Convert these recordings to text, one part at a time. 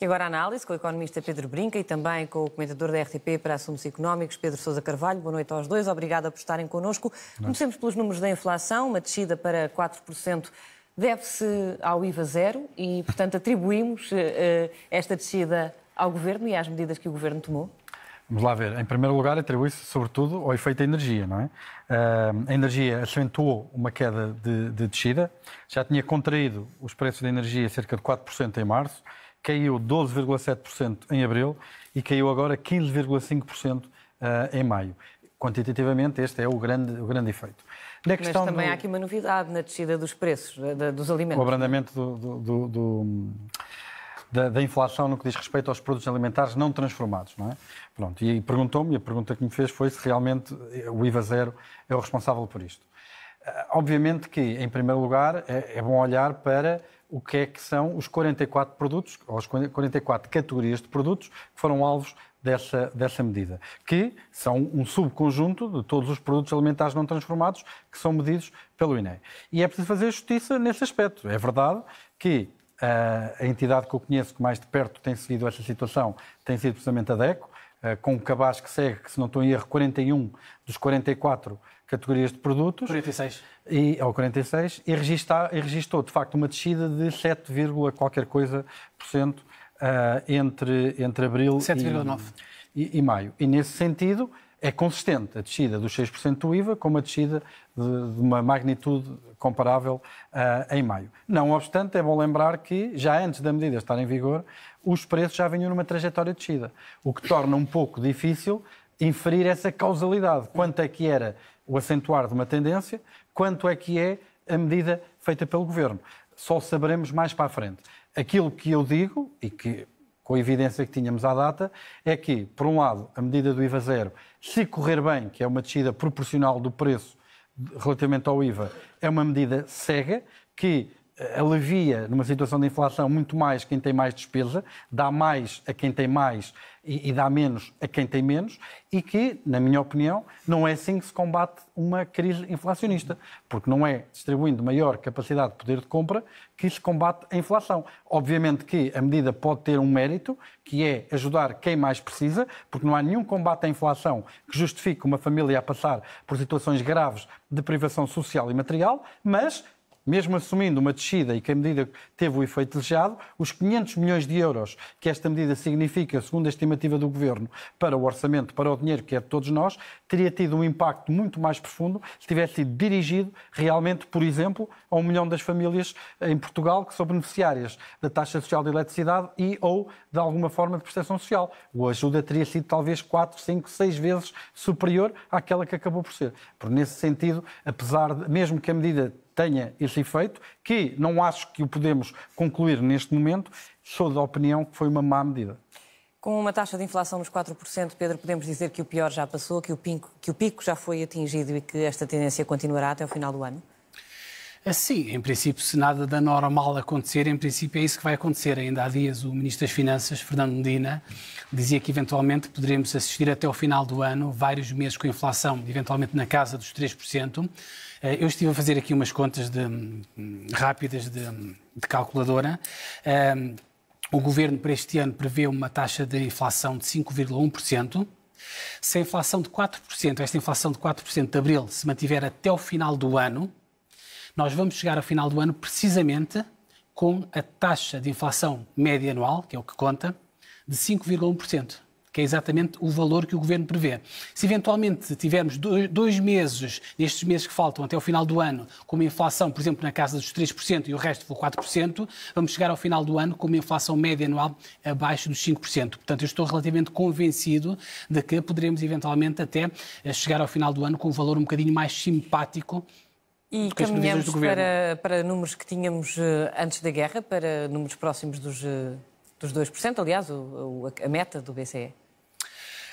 E agora a análise com o economista Pedro Brinca e também com o comentador da RTP para Assuntos Económicos, Pedro Sousa Carvalho. Boa noite aos dois, obrigada por estarem connosco. Comecemos pelos números da inflação, uma descida para 4% deve-se ao IVA zero e, portanto, atribuímos uh, esta descida ao Governo e às medidas que o Governo tomou? Vamos lá ver. Em primeiro lugar, atribui-se sobretudo ao efeito da energia, não é? Uh, a energia acentuou uma queda de, de descida, já tinha contraído os preços da energia cerca de 4% em março, caiu 12,7% em abril e caiu agora 15,5% eh, em maio. Quantitativamente, este é o grande, o grande efeito. Na Mas também do... há aqui uma novidade na descida dos preços dos alimentos. O é? abrandamento do, do, do da, da, inflação no que diz respeito aos produtos alimentares não transformados, não é? Pronto, e perguntou-me, a pergunta que me fez foi se realmente o IVA zero é o responsável por isto. Eh, obviamente que, em primeiro lugar, é, é bom olhar para o que é que são os 44 produtos, ou as 44 categorias de produtos que foram alvos dessa, dessa medida, que são um subconjunto de todos os produtos alimentares não transformados que são medidos pelo INE. E é preciso fazer justiça nesse aspecto. É verdade que ah, a entidade que eu conheço que mais de perto tem seguido essa situação tem sido precisamente a DECO, ah, com o cabaz que segue, que se não estou em erro, 41 dos 44 categorias de produtos. 46. E, ou 46, e, é registar, e registou, de facto, uma descida de 7, qualquer coisa por cento uh, entre, entre abril E, e, maio. E, nesse sentido, é consistente a descida dos 6% do IVA com uma descida de, de uma magnitude comparável uh, em maio. Não obstante, é bom lembrar que, já antes da medida estar em vigor, os preços já vinham numa trajetória de descida, o que torna um pouco difícil inferir essa causalidade. Quanto é que era o acentuar de uma tendência, quanto é que é a medida feita pelo governo. Só saberemos mais para a frente. Aquilo que eu digo, e que com a evidência que tínhamos à data, é que, por um lado, a medida do IVA zero, se correr bem, que é uma descida proporcional do preço relativamente ao IVA, é uma medida cega que alivia numa situação de inflação muito mais quem tem mais despesa, dá mais a quem tem mais e, e, dá menos a quem tem menos, e que, na minha opinião, não é assim que se combate uma crise inflacionista, porque não é distribuindo maior capacidade de poder de compra que se combate a inflação. Obviamente que a medida pode ter um mérito, que é ajudar quem mais precisa, porque não há nenhum combate à inflação que justifique uma família a passar por situações graves de privação social e material, mas mesmo assumindo uma descida e que a medida teve o efeito desejado, os 500 milhões de euros que esta medida significa, segundo a estimativa do Governo, para o orçamento, para o dinheiro que é de todos nós, teria tido um impacto muito mais profundo se tivesse sido dirigido realmente, por exemplo, a um milhão das famílias em Portugal que são beneficiárias da taxa social de eletricidade e ou de alguma forma de prestação social. O ajuda teria sido talvez 4, 5, 6 vezes superior àquela que acabou por ser. Por nesse sentido, apesar de, mesmo que a medida tenha esse efeito, que não acho que o podemos concluir neste momento, sou da opinião que foi uma má medida. Com uma taxa de inflação nos 4%, Pedro, podemos dizer que o pior já passou, que o, que o pico já foi atingido e que esta tendência continuará até o final do ano? Sim, em princípio, se nada da normal acontecer, em princípio é isso que vai acontecer. Ainda há dias o Ministro das Finanças, Fernando Medina, dizia que eventualmente poderemos assistir até ao final do ano vários meses com inflação, eventualmente na casa dos 3%. Eh, eu estive a fazer aqui umas contas de, hum, rápidas de, hum, de calculadora. Ehm, o governo para este ano prevê uma taxa de inflação de 5,1%. Se a inflação de 4%, esta inflação de 4% de abril, se mantiver até o final do ano, nós vamos chegar ao final do ano precisamente com a taxa de inflação média anual, que é o que conta, de 5,1%, que é exatamente o valor que o governo prevê. Se eventualmente tivermos dois meses, nestes meses que faltam até o final do ano, com uma inflação, por exemplo, na casa dos 3% e o resto for 4%, vamos chegar ao final do ano com uma inflação média anual abaixo dos 5%. Portanto, eu estou relativamente convencido de que poderemos eventualmente até eh, chegar ao final do ano com um valor um bocadinho mais simpático e com é caminhamos para, para números que tínhamos eh, antes da guerra, para números próximos dos, eh, dos 2%, aliás, o, a meta do BCE? Uh,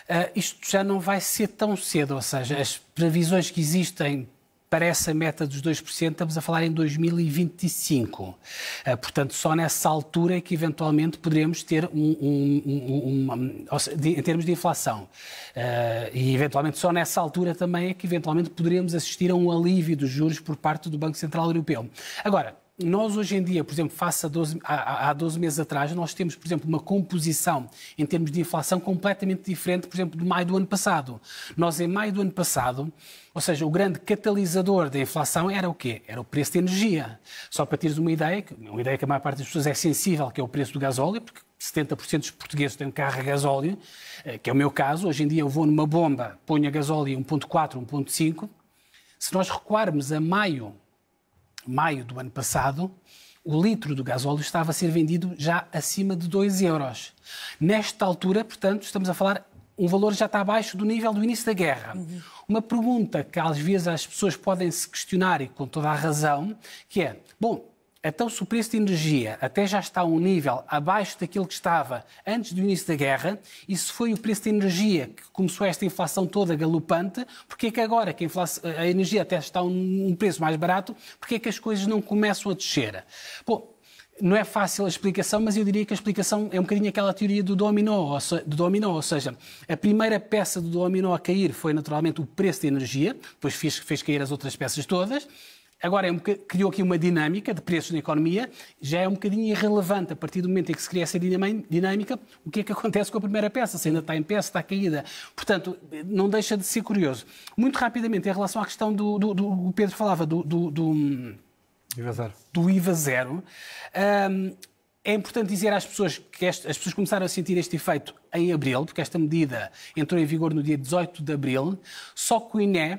eh, isto já não vai ser tão cedo, ou seja, as previsões que existem para essa meta dos 2%, estamos a falar em 2025. Eh, portanto, só nessa altura é que eventualmente poderemos ter um, um, um, em termos de inflação. Eh, e eventualmente só nessa altura também é que eventualmente poderemos assistir a um alívio dos juros por parte do Banco Central Europeu. Agora, nós hoje em dia, por exemplo, face a 12, 12 meses atrás, nós temos, por exemplo, uma composição em termos de inflação completamente diferente, por exemplo, de maio do ano passado. Nós, em maio do ano passado, ou seja, o grande catalisador da inflação era o quê? Era o preço de energia. Só para teres uma ideia, uma ideia que a maior parte das pessoas é sensível, que é o preço do gasóleo, porque 70% dos portugueses têm um carro a gasóleo, eh, que é o meu caso. Hoje em dia eu vou numa bomba, ponho a gasóleo 1.4, 1.5. Se nós recuarmos a maio maio do ano passado, o litro do gasóleo estava a ser vendido já acima de 2 euros. Nesta altura, portanto, estamos a falar um valor já está abaixo do nível do início da guerra. Uhum. Uma pergunta que às vezes as pessoas podem se questionar e com toda a razão, que é, bom, então, se o preço de energia até já está a um nível abaixo daquilo que estava antes do início da guerra, e se foi o preço de energia que começou esta inflação toda galopante, porque é que agora que a, inflação, a energia até está a um preço mais barato, porque é que as coisas não começam a descer? Bom, não é fácil a explicação, mas eu diria que a explicação é um bocadinho aquela teoria do dominó, do dominó, ou seja, a primeira peça do dominó a cair foi naturalmente o preço da energia, depois fez, fez cair as outras peças todas, Agora, é um criou aqui uma dinâmica de preços na economia, já é um bocadinho irrelevante a partir do momento em que se cria essa dinâmica, o que é que acontece com a primeira peça, se ainda está em pé, se está caída. Portanto, não deixa de ser curioso. Muito rapidamente, em relação à questão do. do, do o Pedro falava do. do, do IVA zero. Do IVA zero. Hum, é importante dizer às pessoas que este, as pessoas começaram a sentir este efeito em abril, porque esta medida entrou em vigor no dia 18 de abril. Só que o INE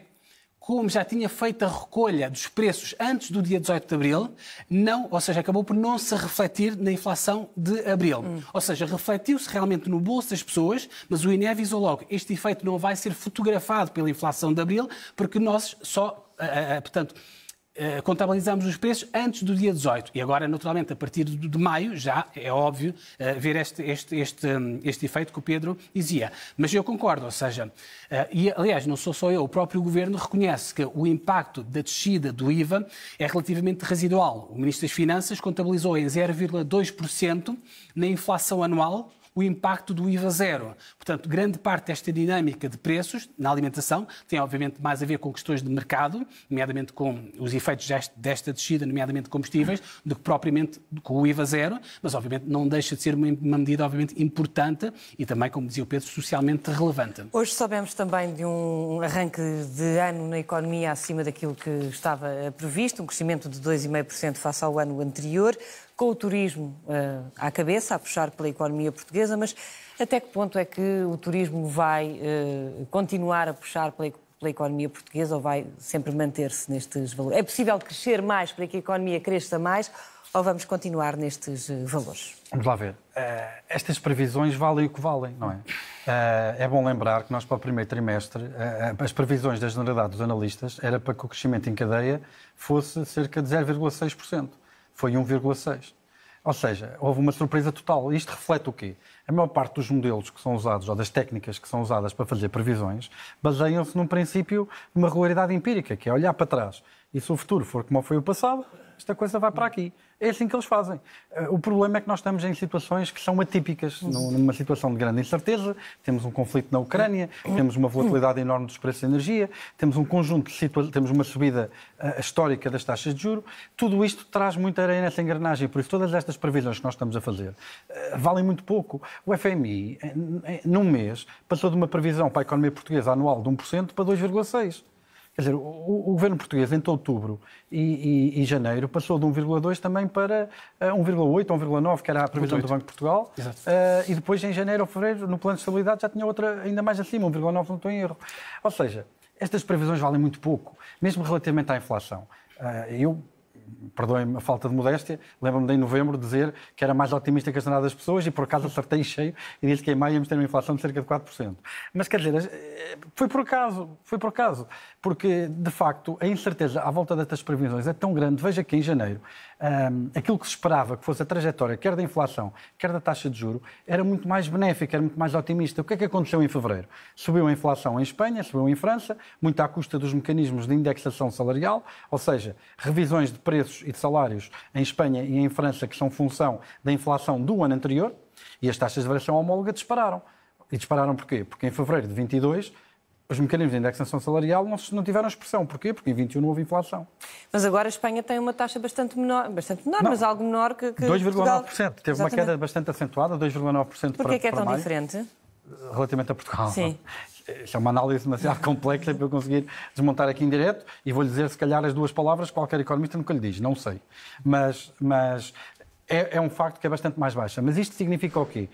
como já tinha feito a recolha dos preços antes do dia 18 de abril, não, ou seja, acabou por não se refletir na inflação de abril. Hum. Ou seja, refletiu-se realmente no bolso das pessoas, mas o INE avisou logo: este efeito não vai ser fotografado pela inflação de abril, porque nós só. Uh, uh, portanto, eh, contabilizamos os preços antes do dia 18. E agora, naturalmente, a partir de maio, já é óbvio eh, ver este, este, este, hum, este efeito que o Pedro dizia. Mas eu concordo, ou seja, eh, e aliás, não sou só eu, o próprio Governo reconhece que o impacto da descida do IVA é relativamente residual. O Ministro das Finanças contabilizou em 0,2% na inflação anual o impacto do IVA zero. Portanto, grande parte desta dinâmica de preços na alimentação tem, obviamente, mais a ver com questões de mercado, nomeadamente com os efeitos desta descida, nomeadamente combustíveis, do que propriamente com o IVA zero, mas, obviamente, não deixa de ser uma medida, obviamente, importante e também, como dizia o Pedro, socialmente relevante. Hoje sabemos também de um arranque de ano na economia acima daquilo que estava previsto, um crescimento de 2,5% face ao ano anterior com o turismo uh, à cabeça, a puxar pela economia portuguesa, mas até que ponto é que o turismo vai uh, continuar a puxar pela, pela, economia portuguesa ou vai sempre manter-se nestes valores? É possível crescer mais para que a economia cresça mais ou vamos continuar nestes eh, valores? Vamos lá ver. Uh, estas previsões valem o que valem, não é? Uh, é bom lembrar que nós, para o primeiro trimestre, uh, as previsões da generalidade dos analistas era para que o crescimento em cadeia fosse cerca de 0,6% foi 1,6. Ou seja, houve uma surpresa total. Isto reflete o quê? A maior parte dos modelos que são usados, ou das técnicas que são usadas para fazer previsões, baseiam-se num princípio de uma regularidade empírica, que é olhar para trás e se o futuro for como foi o passado, esta coisa vai para aqui. É assim que eles fazem. Eh, o problema é que nós estamos em situações que são atípicas, numa situação de grande incerteza, temos um conflito na Ucrânia, temos uma volatilidade enorme dos preços de energia, temos um conjunto de situações, temos uma subida eh, histórica das taxas de juro. Tudo isto traz muita areia nessa engrenagem, por isso todas estas previsões que nós estamos a fazer eh, valem muito pouco. O FMI, num mês, passou de uma previsão para a economia portuguesa anual de 1% para 2,6%. Quer dizer, o, o, governo português, entre outubro e, e, e janeiro, passou de 1,2 também para 1,8 ou 1,9, que era a previsão 8. do Banco de Portugal. Exato. Uh, e depois, em janeiro ou fevereiro, no plano de estabilidade, já tinha outra ainda mais acima, 1,9, não estou em erro. Ou seja, estas previsões valem muito pouco, mesmo relativamente à inflação. Uh, eu perdoem-me a falta de modéstia, lembro-me de em novembro dizer que era mais otimista que as jornada das pessoas e por acaso acertei cheio e disse que em maio íamos ter uma inflação de cerca de 4%. Mas quer dizer, eh, foi por acaso, foi por acaso porque, de facto, a incerteza à volta destas previsões é tão grande. Veja que em janeiro, um, aquilo que se esperava que fosse a trajetória, quer da inflação, quer da taxa de juro, era muito mais benéfica, era muito mais otimista. O que é que aconteceu em fevereiro? Subiu a inflação em Espanha, subiu em França, muito à custa dos mecanismos de indexação salarial, ou seja, revisões de preços e de salários em Espanha e em França que são função da inflação do ano anterior, e as taxas de variação homóloga dispararam. E dispararam porquê? Porque em fevereiro de 22 os mecanismos de indexação salarial não, não tiveram expressão. Porquê? Porque em 21 não houve inflação. Mas agora a Espanha tem uma taxa bastante menor, bastante menor não. mas algo menor que. que 2,9%. Portugal... Teve Exatamente. uma queda bastante acentuada, 2,9% Porquê é que é tão maio, diferente? Relativamente a Portugal. Sim. Isto é uma análise demasiado complexa para eu conseguir desmontar aqui em direto e vou-lhe dizer, se calhar, as duas palavras que qualquer economista nunca lhe diz, não sei. Mas, mas é, é, um facto que é bastante mais baixa. Mas isto significa o quê?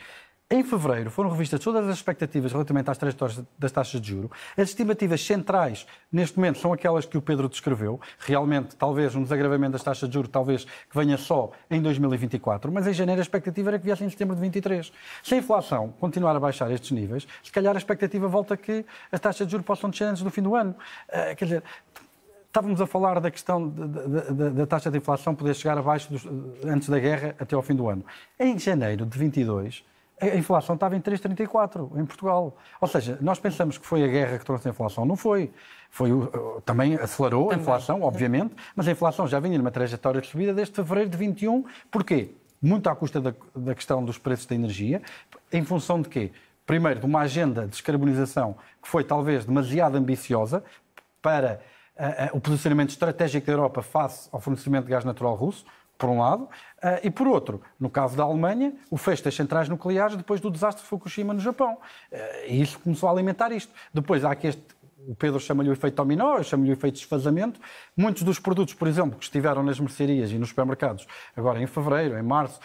Em fevereiro foram revistas todas as expectativas relativamente às trajetórias das taxas de juro. As estimativas centrais, neste momento, são aquelas que o Pedro descreveu. Realmente, talvez um desagravamento das taxas de juro, talvez que venha só em 2024, mas em janeiro a expectativa era que viesse em setembro de 23. Se a inflação continuar a baixar estes níveis, se calhar a expectativa volta que as taxas de juro possam descer antes do fim do ano. Uh, quer dizer, Estávamos a falar da questão da, taxa de inflação poder chegar abaixo dos, antes da guerra até ao fim do ano. Em janeiro de 22, a inflação estava em 3,34 em Portugal. Ou seja, nós pensamos que foi a guerra que trouxe a inflação. Não foi. foi também acelerou também. a inflação, obviamente, mas a inflação já vinha numa trajetória de subida desde fevereiro de 21. Porquê? Muito à custa da, da questão dos preços da energia. Em função de quê? Primeiro, de uma agenda de descarbonização que foi talvez demasiado ambiciosa para eh, eh, o posicionamento estratégico da Europa face ao fornecimento de gás natural russo por um lado, eh, e por outro, no caso da Alemanha, o fecho das centrais nucleares depois do desastre de Fukushima no Japão. Eh, e isso começou a alimentar isto. Depois há aqui este, o Pedro chama-lhe o efeito dominó, eu chamo-lhe o efeito desfazamento. Muitos dos produtos, por exemplo, que estiveram nas mercearias e nos supermercados agora em fevereiro, em março,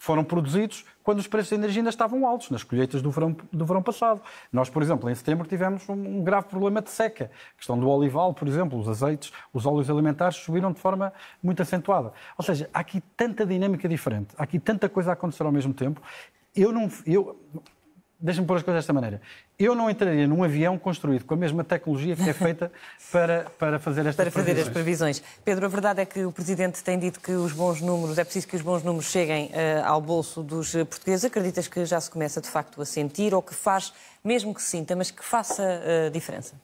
foram produzidos quando os preços da energia ainda estavam altos, nas colheitas do verão, do verão passado. Nós, por exemplo, em setembro tivemos um, grave problema de seca. A questão do olival, por exemplo, os azeites, os óleos alimentares subiram de forma muito acentuada. Ou seja, há aqui tanta dinâmica diferente, há aqui tanta coisa a acontecer ao mesmo tempo. Eu não. Eu, deixa-me pôr as coisas desta maneira. Eu não entraria num avião construído com a mesma tecnologia que é feita para, para fazer estas para previsões. fazer as previsões. Pedro, a verdade é que o Presidente tem dito que os bons números, é preciso que os bons números cheguem uh, ao bolso dos eh, portugueses. Acreditas que já se começa de facto a sentir ou que faz, mesmo que sinta, mas que faça uh, diferença?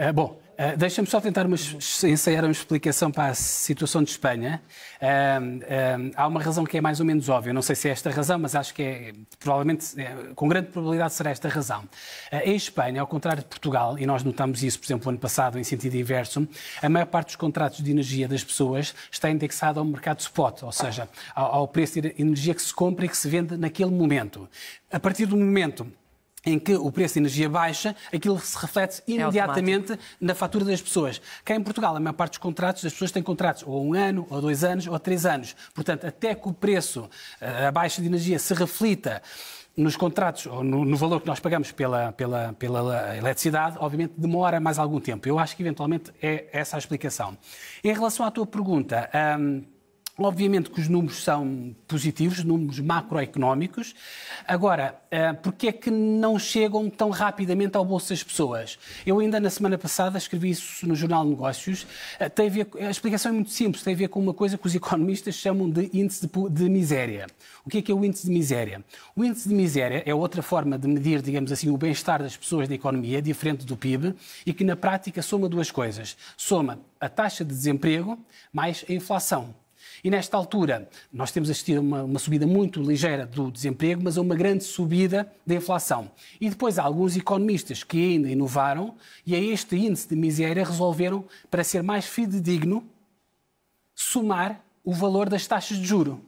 Uh, bom, uh, deixa-me só tentar uma, ensaiar uma explicação para a situação de Espanha. Uh, há uma razão que é mais ou menos óbvia. Não sei se é esta razão, mas acho que é, provavelmente, é, com grande probabilidade, será esta razão. Eh, em Espanha, ao contrário de Portugal, e nós notamos isso, por exemplo, ano passado, em sentido inverso, a maior parte dos contratos de energia das pessoas está indexado ao mercado spot, ou seja, ao, ao preço de energia que se compra e que se vende naquele momento. A partir do momento em que o preço da energia baixa, aquilo se reflete é imediatamente é na fatura das pessoas. Cá em Portugal, a maior parte dos contratos, as pessoas têm contratos ou um ano, ou dois anos, ou três anos. Portanto, até que o preço, eh, a baixa de energia, se reflita nos contratos, ou no, no, valor que nós pagamos pela, pela, pela eletricidade, obviamente demora mais algum tempo. Eu acho que eventualmente é essa a explicação. Em relação à tua pergunta. Hum, Obviamente que os números são positivos, números macroeconómicos. Agora, eh, porque é que não chegam tão rapidamente ao bolso das pessoas? Eu ainda na semana passada escrevi isso no Jornal de Negócios. Eh, a, ver, a explicação é muito simples, tem a ver com uma coisa que os economistas chamam de índice de, de miséria. O que é que é o índice de miséria? O índice de miséria é outra forma de medir, digamos assim, o bem-estar das pessoas na economia, diferente do PIB, e que na prática soma duas coisas. Soma a taxa de desemprego mais a inflação. E nesta altura, nós temos assistido a uma, uma subida muito ligeira do desemprego, mas a uma grande subida da inflação. E depois há alguns economistas que ainda inovaram e a este índice de miséria resolveram, para ser mais fidedigno, somar o valor das taxas de juro.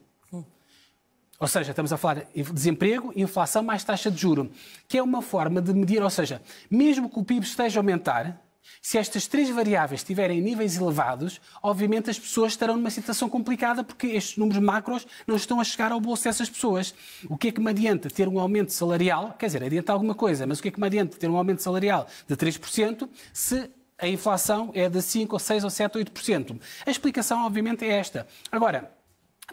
Ou seja, estamos a falar de desemprego, inflação mais taxa de juro, que é uma forma de medir, ou seja, mesmo que o PIB esteja a aumentar, se estas três variáveis tiverem níveis elevados, obviamente as pessoas estarão numa situação complicada porque estes números macros não estão a chegar ao bolso dessas pessoas. O que é que me adianta ter um aumento salarial? Quer dizer, adianta alguma coisa, mas o que é que me adianta ter um aumento salarial de 3% se a inflação é de 5 ou 6 ou 7 ou 8%? A explicação, obviamente, é esta. Agora,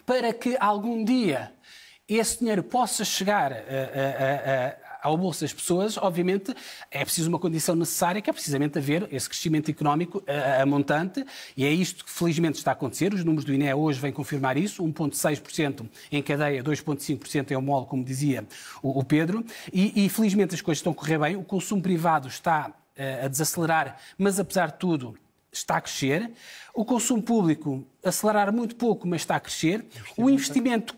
para que algum dia esse dinheiro possa chegar a, eh, a, eh, eh, ao bolso das pessoas, obviamente é preciso uma condição necessária, que é precisamente haver esse crescimento económico a, eh, eh, a montante, e é isto que felizmente está a acontecer. Os números do INE hoje vêm confirmar isso: 1,6% em cadeia, 2,5% em homolo, como dizia o, o Pedro, e, e felizmente as coisas estão a correr bem. O consumo privado está eh, a desacelerar, mas apesar de tudo está a crescer. O consumo público acelerar muito pouco, mas está a crescer. O investimento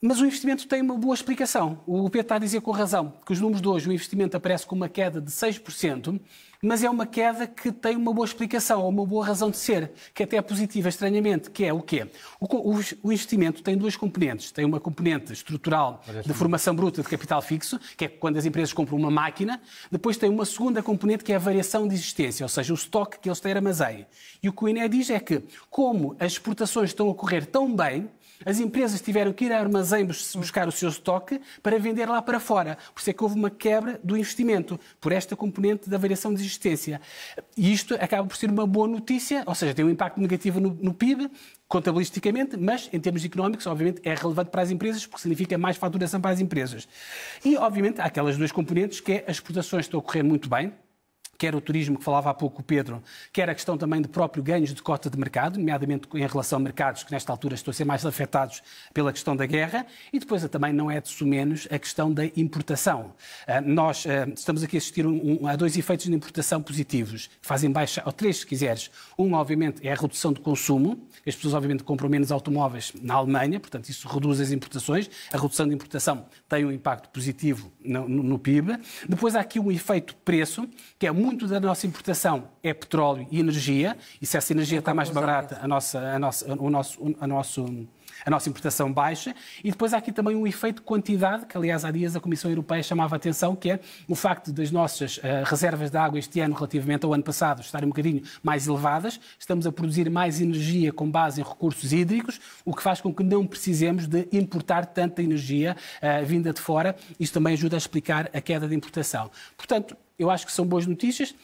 mas o investimento tem uma boa explicação. O Pedro está a dizer com razão que os números de hoje, o investimento aparece com uma queda de 6%, mas é uma queda que tem uma boa explicação, ou uma boa razão de ser, que até é positiva, estranhamente, que é o quê? O, o investimento tem duas componentes. Tem uma componente estrutural de formação bruta de capital fixo, que é quando as empresas compram uma máquina. Depois tem uma segunda componente, que é a variação de existência, ou seja, o estoque que eles têm armazém. E o que o INE diz é que, como as exportações estão a correr tão bem, as empresas tiveram que ir a armazém buscar o seu estoque para vender lá para fora. Por isso é que houve uma quebra do investimento, por esta componente da variação de existência. E isto acaba por ser uma boa notícia, ou seja, tem um impacto negativo no, no PIB, contabilisticamente, mas em termos económicos, obviamente, é relevante para as empresas, porque significa mais faturação para as empresas. E, obviamente, há aquelas duas componentes que é as exportações estão a correr muito bem, quer o turismo que falava há pouco o Pedro, quer a questão também de próprio ganhos de cota de mercado, nomeadamente em relação a mercados que nesta altura estão a ser mais afetados pela questão da guerra, e depois é também não é de menos a questão da importação. Ah, nós ah, estamos aqui a assistir a dois efeitos de importação positivos, que fazem baixa, ou três se quiseres. Um, obviamente, é a redução do consumo, as pessoas obviamente compram menos automóveis na Alemanha, portanto isso reduz as importações, a redução de importação tem um impacto positivo no, no, no PIB. Depois há aqui um efeito preço, que é muito muito da nossa importação é petróleo e energia, e se essa energia é está mais barata, a nossa, a nossa, o nosso, a nosso, a nossa importação baixa. E depois há aqui também um efeito de quantidade, que aliás há dias a Comissão Europeia chamava a atenção, que é o facto das nossas uh, reservas de água este ano, relativamente ao ano passado, estarem um bocadinho mais elevadas. Estamos a produzir mais energia com base em recursos hídricos, o que faz com que não precisemos de importar tanta energia uh, vinda de fora. Isto também ajuda a explicar a queda de importação. Portanto, eu acho que são boas notícias.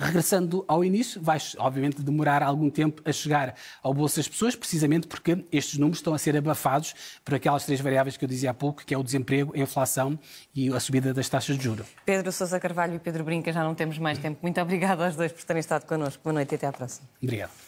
Regressando ao início, vai obviamente demorar algum tempo a chegar ao bolso das pessoas, precisamente porque estes números estão a ser abafados por aquelas três variáveis que eu dizia há pouco, que é o desemprego, a inflação e a subida das taxas de juros. Pedro Sousa Carvalho e Pedro Brinca, já não temos mais tempo. Muito obrigado aos dois por terem estado connosco. Boa noite e até à próxima. Obrigado.